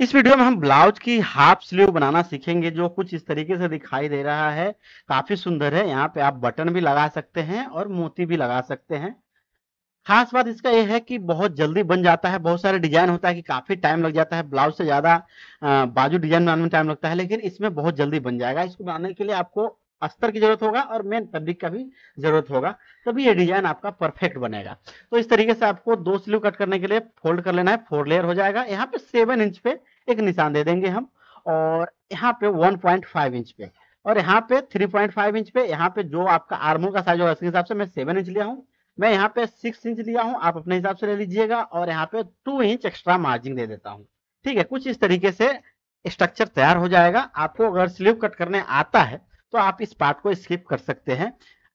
इस वीडियो में हम ब्लाउज की हाफ स्लीव बनाना सीखेंगे जो कुछ इस तरीके से दिखाई दे रहा है काफी सुंदर है यहाँ पे आप बटन भी लगा सकते हैं और मोती भी लगा सकते हैं खास बात इसका यह है कि बहुत जल्दी बन जाता है बहुत सारे डिजाइन होता है कि काफी टाइम लग जाता है ब्लाउज से ज्यादा बाजू डिजाइन बनाने में टाइम लगता है लेकिन इसमें बहुत जल्दी बन जाएगा इसको बनाने के लिए आपको अस्तर की जरूरत होगा और मेन फैब्रिक का भी जरूरत होगा तभी ये डिजाइन आपका परफेक्ट बनेगा तो इस तरीके से आपको दो स्लीव कट करने के लिए फोल्ड कर लेना है फोर लेयर हो जाएगा यहाँ पे सेवन इंच पे एक निशान दे देंगे हम और यहाँ पे वन पॉइंट फाइव इंच पे और यहाँ पे थ्री पॉइंट फाइव इंच पे यहाँ पे जो आपका आर्मो का साइज होगा उसके हिसाब से मैं सेवन इंच लिया हूँ मैं यहाँ पे सिक्स इंच लिया हूँ आप अपने हिसाब से ले लीजिएगा और यहाँ पे टू इंच एक्स्ट्रा मार्जिन दे देता हूँ ठीक है कुछ इस तरीके से स्ट्रक्चर तैयार हो जाएगा आपको अगर स्लीव कट करने आता है तो आप इस पार्ट को स्किप कर सकते हैं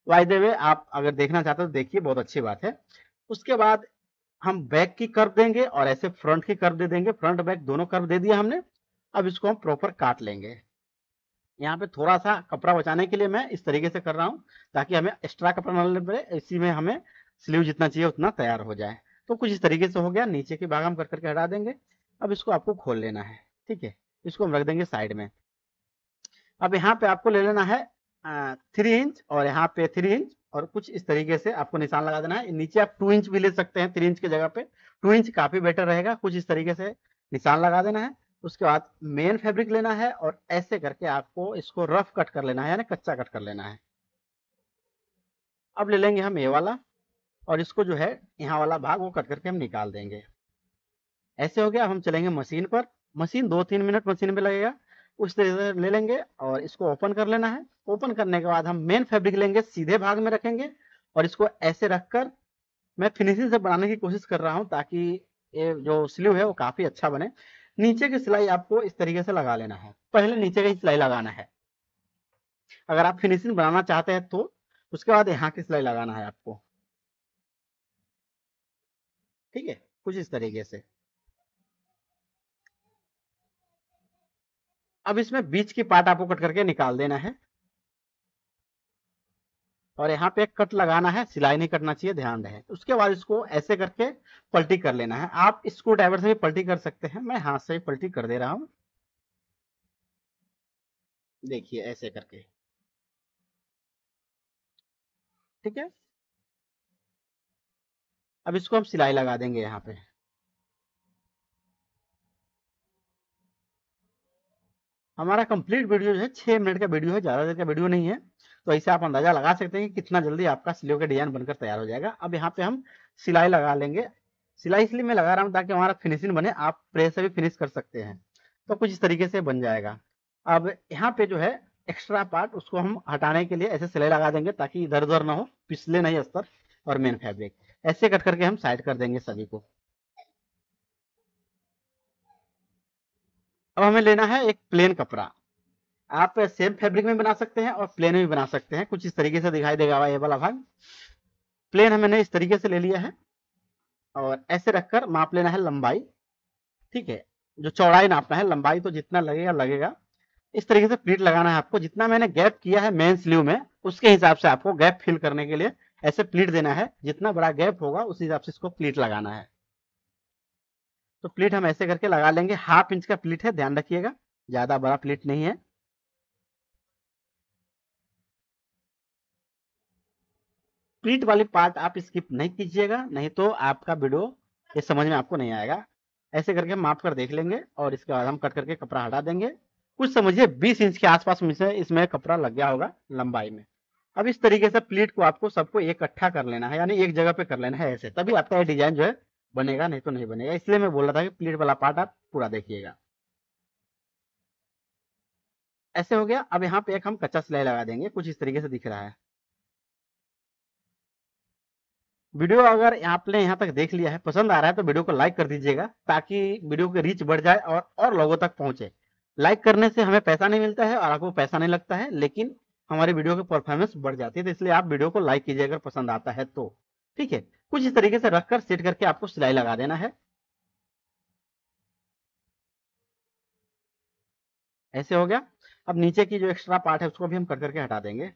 वाई दे वे आप अगर देखना चाहते हो तो देखिए बहुत अच्छी बात है उसके बाद हम बैक की कर्व देंगे और ऐसे फ्रंट की कर्व दे देंगे फ्रंट बैक दोनों कर्व दे दिया हमने अब इसको हम प्रॉपर काट लेंगे यहाँ पे थोड़ा सा कपड़ा बचाने के लिए मैं इस तरीके से कर रहा हूँ ताकि हमें एक्स्ट्रा कपड़ा ना लेना पड़े इसी में हमें स्लीव जितना चाहिए उतना तैयार हो जाए तो कुछ इस तरीके से हो गया नीचे के भाग हम कर करके हटा देंगे अब इसको आपको खोल लेना है ठीक है इसको हम रख देंगे साइड में अब यहाँ पे आपको ले लेना है थ्री इंच और यहाँ पे थ्री इंच और कुछ इस तरीके से आपको निशान लगा देना है नीचे आप टू इंच भी ले सकते हैं थ्री इंच की जगह पे टू इंच काफी बेटर रहेगा कुछ इस तरीके से निशान लगा देना है उसके बाद मेन फैब्रिक लेना है और ऐसे करके आपको इसको रफ कट कर लेना है यानी कच्चा कट कर लेना है अब ले लेंगे हम ये वाला और इसको जो है यहाँ वाला भाग वो कट करके हम निकाल देंगे ऐसे हो गया अब हम चलेंगे मशीन पर मशीन दो तीन मिनट मशीन में लगेगा उस उससे ले लेंगे और इसको ओपन कर लेना है ओपन करने के बाद हम मेन फैब्रिक लेंगे सीधे भाग में रखेंगे और इसको ऐसे रखकर मैं फिनिशिंग से बनाने की कोशिश कर रहा हूं ताकि ये जो स्लीव है वो काफी अच्छा बने नीचे की सिलाई आपको इस तरीके से लगा लेना है पहले नीचे की सिलाई लगाना है अगर आप फिनिशिंग बनाना चाहते हैं तो उसके बाद यहाँ की सिलाई लगाना है आपको ठीक है कुछ इस तरीके से अब इसमें बीच की पार्ट आपको कट करके निकाल देना है और यहाँ पे कट लगाना है सिलाई नहीं कटना चाहिए ध्यान रहे उसके बाद इसको ऐसे करके पलटी कर लेना है आप स्क्रू ड्राइवर से भी पलटी कर सकते हैं मैं हाथ से ही पलटी कर दे रहा हूं देखिए ऐसे करके ठीक है अब इसको हम सिलाई लगा देंगे यहाँ पे हमारा कंप्लीट वीडियो जो है छह मिनट का वीडियो है ज्यादा देर का वीडियो नहीं है तो ऐसे आप अंदाजा लगा सकते हैं कि कितना जल्दी आपका सिलो का डिजाइन बनकर तैयार हो जाएगा अब यहाँ पे हम सिलाई लगा लेंगे सिलाई इसलिए मैं लगा रहा हूँ ताकि हमारा फिनिशिंग बने आप प्रेस से भी फिनिश कर सकते हैं तो कुछ इस तरीके से बन जाएगा अब यहाँ पे जो है एक्स्ट्रा पार्ट उसको हम हटाने के लिए ऐसे सिलाई लगा देंगे ताकि इधर उधर ना हो पिछले नहीं अस्तर और मेन फैब्रिक ऐसे कट करके हम साइड कर देंगे सभी को अब हमें लेना है एक प्लेन कपड़ा आप सेम फैब्रिक में बना सकते हैं और प्लेन में बना सकते हैं कुछ इस तरीके से दिखाई देगा ये वाला भाग प्लेन हमें इस तरीके से ले लिया है और ऐसे रखकर माप लेना है लंबाई ठीक है जो चौड़ाई नापना है लंबाई तो जितना लगेगा लगेगा इस तरीके से प्लीट लगाना है आपको जितना मैंने गैप किया है मेन स्लीव में उसके हिसाब से आपको गैप फिल करने के लिए ऐसे प्लीट देना है जितना बड़ा गैप होगा उस हिसाब से इसको प्लीट लगाना है तो प्लेट हम ऐसे करके लगा लेंगे हाफ इंच का प्लेट है ध्यान रखिएगा ज़्यादा बड़ा प्लेट नहीं है प्लीट वाली पार्ट आप स्किप नहीं कीजिएगा नहीं तो आपका वीडियो ये समझ में आपको नहीं आएगा ऐसे करके माप कर देख लेंगे और इसके बाद हम कट करके कपड़ा हटा देंगे कुछ समझिए 20 इंच के आसपास में से इसमें कपड़ा लग गया होगा लंबाई में अब इस तरीके से प्लीट को आपको सबको इकट्ठा कर लेना है यानी एक जगह पे कर लेना है ऐसे तभी आपका ये डिजाइन जो है बनेगा नहीं तो नहीं बनेगा इसलिए मैं बोल रहा था कि प्लेट वाला पार्ट आप पूरा देखिएगा ऐसे हो गया अब यहाँ पे एक हम कच्चा सिलाई लगा देंगे कुछ इस तरीके से दिख रहा है वीडियो अगर आपने यहाँ तक देख लिया है पसंद आ रहा है तो वीडियो को लाइक कर दीजिएगा ताकि वीडियो की रीच बढ़ जाए और और लोगों तक पहुंचे लाइक करने से हमें पैसा नहीं मिलता है और आपको पैसा नहीं लगता है लेकिन हमारी वीडियो की परफॉर्मेंस बढ़ जाती है तो इसलिए आप वीडियो को लाइक कीजिए अगर पसंद आता है तो ठीक है कुछ इस तरीके से रखकर सेट करके आपको सिलाई लगा देना है ऐसे हो गया अब नीचे की जो एक्स्ट्रा पार्ट है उसको भी हम कट करके हटा देंगे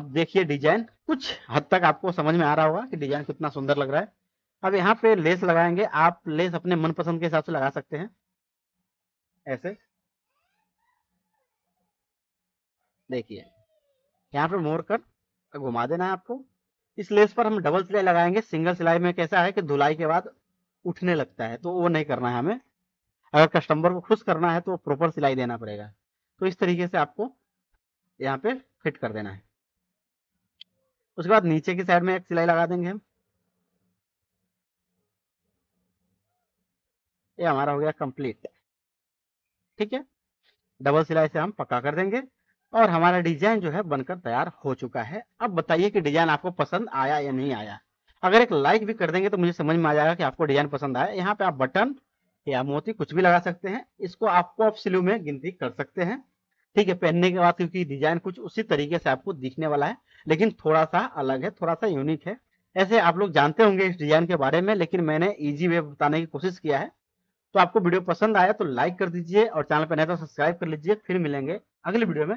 अब देखिए डिजाइन कुछ हद तक आपको समझ में आ रहा होगा कि डिजाइन कितना सुंदर लग रहा है अब यहाँ पे लेस लगाएंगे आप लेस अपने मनपसंद के हिसाब से लगा सकते हैं ऐसे देखिए यहाँ पे मोड़ कर घुमा देना है आपको इस लेस पर हम डबल सिलाई लगाएंगे सिंगल सिलाई में कैसा है कि धुलाई के बाद उठने लगता है तो वो नहीं करना है हमें अगर कस्टमर को खुश करना है तो प्रॉपर सिलाई देना पड़ेगा तो इस तरीके से आपको यहाँ पे फिट कर देना है उसके बाद नीचे की साइड में एक सिलाई लगा देंगे हम ये हमारा हो गया कंप्लीट ठीक है डबल सिलाई से हम पक्का कर देंगे और हमारा डिजाइन जो है बनकर तैयार हो चुका है अब बताइए कि डिजाइन आपको पसंद आया या नहीं आया अगर एक लाइक भी कर देंगे तो मुझे समझ में आ जाएगा कि आपको डिजाइन पसंद आया यहाँ पे आप बटन या मोती कुछ भी लगा सकते हैं इसको आपको आप सिलू में गिनती कर सकते हैं ठीक है पहनने के बाद क्योंकि डिजाइन कुछ उसी तरीके से आपको दिखने वाला है लेकिन थोड़ा सा अलग है थोड़ा सा यूनिक है ऐसे आप लोग जानते होंगे इस डिजाइन के बारे में लेकिन मैंने इजी वे बताने की कोशिश किया है तो आपको वीडियो पसंद आया तो लाइक कर दीजिए और चैनल पर नहीं तो सब्सक्राइब कर लीजिए फिर मिलेंगे अगले वीडियो में